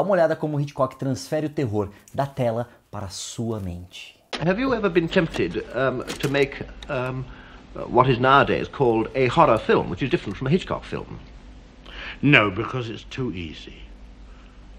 Dá uma olhada como Hitchcock transfere o terror da tela para a sua mente. Have you ever been tempted um, to make um, what is nowadays called a horror film, which is different from a Hitchcock film? No, because it's too easy.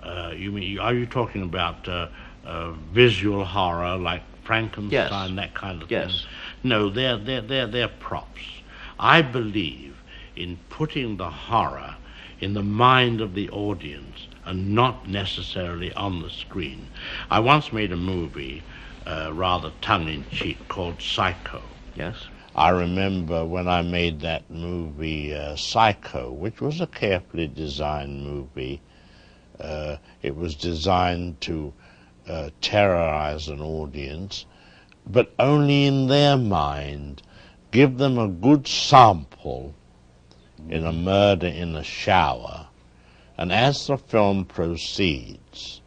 Uh, you mean, are you talking about uh, uh, visual horror like Frankenstein, yes. that kind of yes. thing? No, they're, they're, they're, they're props. I believe in putting the horror in the mind of the audience and not necessarily on the screen. I once made a movie, uh, rather tongue in cheek, called Psycho. Yes. I remember when I made that movie, uh, Psycho, which was a carefully designed movie. Uh, it was designed to uh, terrorize an audience, but only in their mind, give them a good sample in a murder in a shower and as the film proceeds,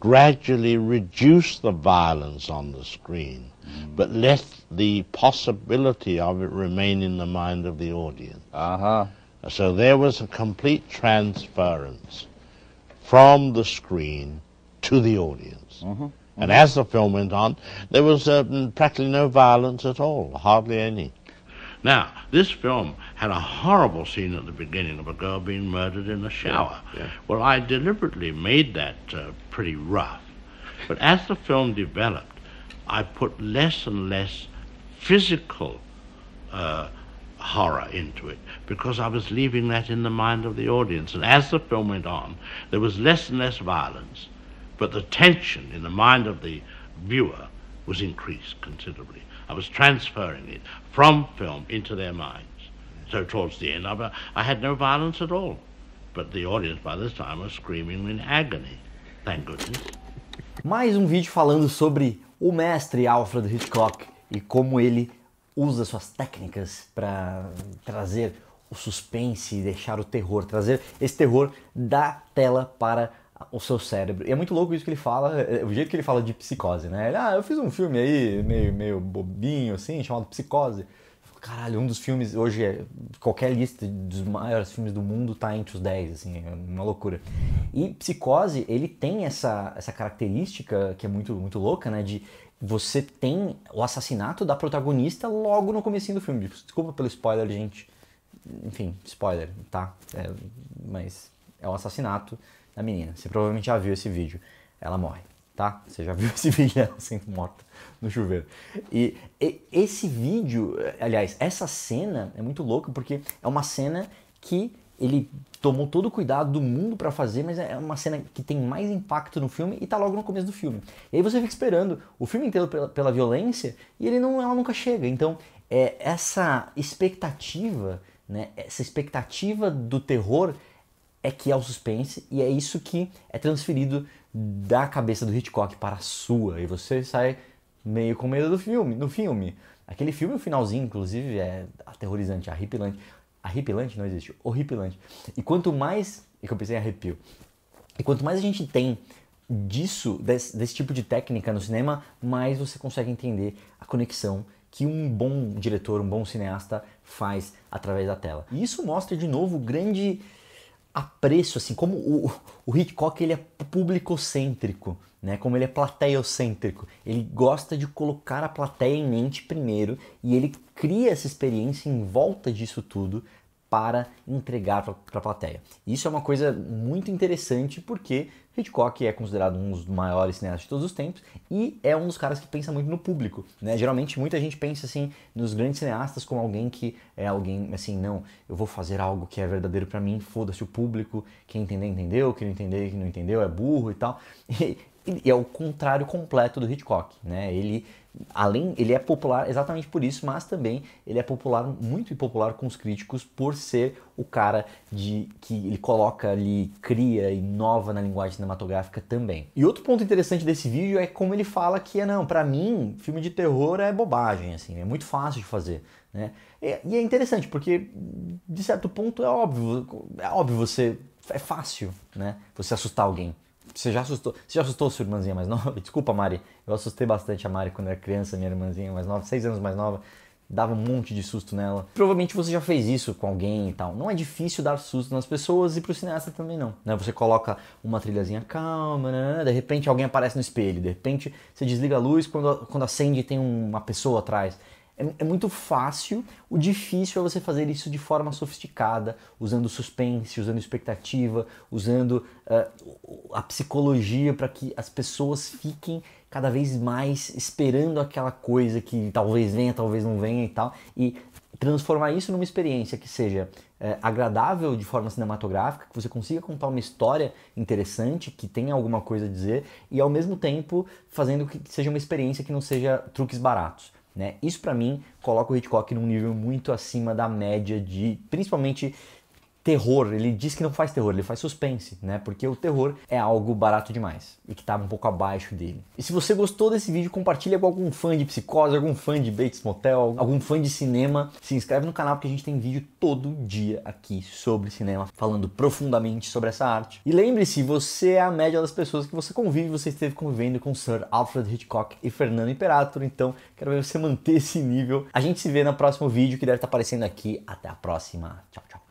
gradually reduce the violence on the screen, mm. but let the possibility of it remain in the mind of the audience. Uh-huh. So there was a complete transference from the screen to the audience. Mm-hmm. Mm-hmm. And as the film went on, there was uh, practically no violence at all, hardly any. Now, this film had a horrible scene at the beginning of a girl being murdered in a shower. Yeah. Well, I deliberately made that uh, pretty rough. But as the film developed, I put less and less physical uh, horror into it because I was leaving that in the mind of the audience. And as the film went on, there was less and less violence, but the tension in the mind of the viewer was increased considerably. I was transferring it from film into their mind. So towards the end, I, I had no violence at all. But the audience by this time was screaming in agony. Thank goodness. Mais um vídeo falando sobre o mestre Alfred Hitchcock e como ele usa suas técnicas para trazer o suspense e deixar o terror, trazer esse terror da tela para o seu cérebro. E é muito louco isso que ele fala, é, o jeito que ele fala de psicose, né? Ele, ah, eu fiz um filme aí meio, meio bobinho assim, chamado Psicose caralho, um dos filmes, hoje é, qualquer lista dos maiores filmes do mundo tá entre os 10, assim, é uma loucura. E Psicose, ele tem essa, essa característica que é muito, muito louca, né, de você tem o assassinato da protagonista logo no começo do filme. Desculpa pelo spoiler, gente. Enfim, spoiler, tá? É, mas é o assassinato da menina. Você provavelmente já viu esse vídeo. Ela morre tá? Você já viu esse vídeo dela é assim, sendo morta no chuveiro. E, e, esse vídeo, aliás, essa cena é muito louca porque é uma cena que ele tomou todo o cuidado do mundo para fazer, mas é uma cena que tem mais impacto no filme e tá logo no começo do filme. E aí você fica esperando o filme inteiro pela, pela violência e ele não, ela nunca chega. Então, é essa expectativa, né? Essa expectativa do terror é que é o suspense e é isso que é transferido da cabeça do Hitchcock para a sua e você sai meio com medo do filme, do filme. Aquele filme, o finalzinho, inclusive, é aterrorizante, arrepilante. Arrepilante não existe, horripilante. E quanto mais, e é que eu pensei em arrepio. E quanto mais a gente tem disso, desse, desse tipo de técnica no cinema, mais você consegue entender a conexão que um bom diretor, um bom cineasta faz através da tela. E isso mostra de novo o grande apreço, assim, como o, o Hitchcock ele é publicocêntrico, né? Como ele é plateiocêntrico. Ele gosta de colocar a plateia em mente primeiro e ele cria essa experiência em volta disso tudo para entregar para a plateia. Isso é uma coisa muito interessante porque Hitchcock é considerado um dos maiores cineastas de todos os tempos e é um dos caras que pensa muito no público, né? Geralmente muita gente pensa assim nos grandes cineastas como alguém que é alguém assim, não, eu vou fazer algo que é verdadeiro para mim, foda-se o público, quem entender entendeu, quem não entender quem não entendeu é burro e tal. E e é o contrário completo do Hitchcock, né? Ele além ele é popular exatamente por isso, mas também ele é popular muito popular com os críticos por ser o cara de que ele coloca ali, cria, e inova na linguagem cinematográfica também. E outro ponto interessante desse vídeo é como ele fala que é não, para mim, filme de terror é bobagem assim, é muito fácil de fazer, né? E, e é interessante porque de certo ponto é óbvio, é óbvio você é fácil, né? Você assustar alguém. Você já assustou? Você já assustou sua irmãzinha mais nova? Desculpa, Mari. Eu assustei bastante a Mari quando era criança, minha irmãzinha mais nova, seis anos mais nova. Dava um monte de susto nela. Provavelmente você já fez isso com alguém e tal. Não é difícil dar susto nas pessoas e pro cineasta também não. Né? Você coloca uma trilhazinha calma, né? de repente alguém aparece no espelho, de repente você desliga a luz quando, quando acende tem uma pessoa atrás. É, é, muito fácil, o difícil é você fazer isso de forma sofisticada, usando suspense, usando expectativa, usando uh, a psicologia para que as pessoas fiquem cada vez mais esperando aquela coisa que talvez venha, talvez não venha e tal, e transformar isso numa experiência que seja eh, agradável de forma cinematográfica, que você consiga contar uma história interessante, que tenha alguma coisa a dizer, e ao mesmo tempo fazendo que seja uma experiência que não seja truques baratos. Né? Isso para mim coloca o Hitchcock num nível muito acima da média de, principalmente terror, ele diz que não faz terror, ele faz suspense, né? Porque o terror é algo barato demais e que estava tá um pouco abaixo dele. E se você gostou desse vídeo, compartilha com algum fã de psicose, algum fã de Bates Motel, algum fã de cinema. Se inscreve no canal porque a gente tem vídeo todo dia aqui sobre cinema, falando profundamente sobre essa arte. E lembre-se, você é a média das pessoas que você convive, você esteve convivendo com Sir Alfred Hitchcock e Fernando Imperator, então quero ver você manter esse nível. A gente se vê no próximo vídeo que deve estar aparecendo aqui. Até a próxima. Tchau, tchau.